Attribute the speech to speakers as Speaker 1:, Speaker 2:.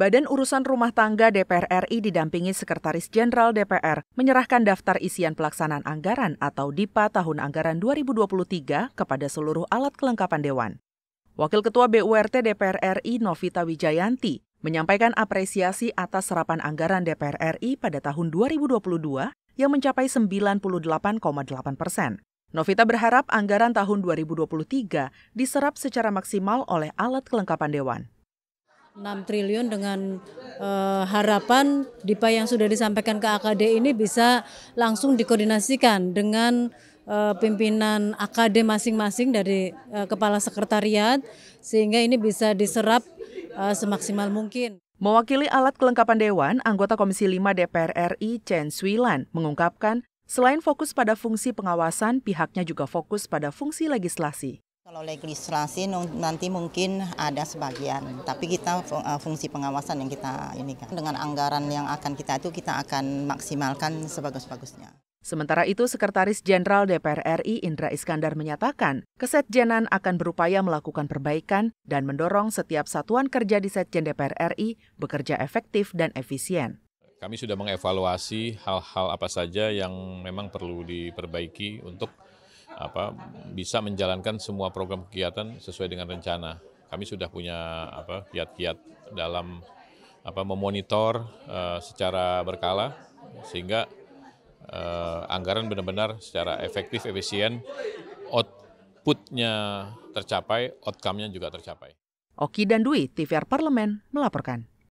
Speaker 1: Badan Urusan Rumah Tangga DPR RI didampingi Sekretaris Jenderal DPR menyerahkan daftar isian pelaksanaan anggaran atau DIPA tahun anggaran 2023 kepada seluruh alat kelengkapan dewan. Wakil Ketua BURT DPR RI Novita Wijayanti menyampaikan apresiasi atas serapan anggaran DPR RI pada tahun 2022 yang mencapai 98,8 persen. Novita berharap anggaran tahun 2023 diserap secara maksimal oleh alat kelengkapan dewan.
Speaker 2: 6 triliun dengan uh, harapan DIPA yang sudah disampaikan ke AKD ini bisa langsung dikoordinasikan dengan uh, pimpinan AKD masing-masing dari uh, kepala sekretariat sehingga ini bisa diserap uh, semaksimal mungkin.
Speaker 1: Mewakili alat kelengkapan dewan, anggota Komisi 5 DPR RI Chen Swilan mengungkapkan Selain fokus pada fungsi pengawasan, pihaknya juga fokus pada fungsi legislasi.
Speaker 3: Kalau legislasi nanti mungkin ada sebagian, tapi kita eh, fungsi pengawasan yang kita ini kan dengan anggaran yang akan kita itu kita akan maksimalkan sebagus-bagusnya.
Speaker 1: Sementara itu, Sekretaris Jenderal DPR RI Indra Iskandar menyatakan, Kesetjenan akan berupaya melakukan perbaikan dan mendorong setiap satuan kerja di Setjen DPR RI bekerja efektif dan efisien.
Speaker 4: Kami sudah mengevaluasi hal-hal apa saja yang memang perlu diperbaiki untuk apa bisa menjalankan semua program kegiatan sesuai dengan rencana. Kami sudah punya apa kiat-kiat dalam apa memonitor uh, secara berkala sehingga uh, anggaran benar-benar secara efektif efisien outputnya tercapai, outcome-nya juga tercapai.
Speaker 1: Oki dan Dwi, TVR Parlemen melaporkan.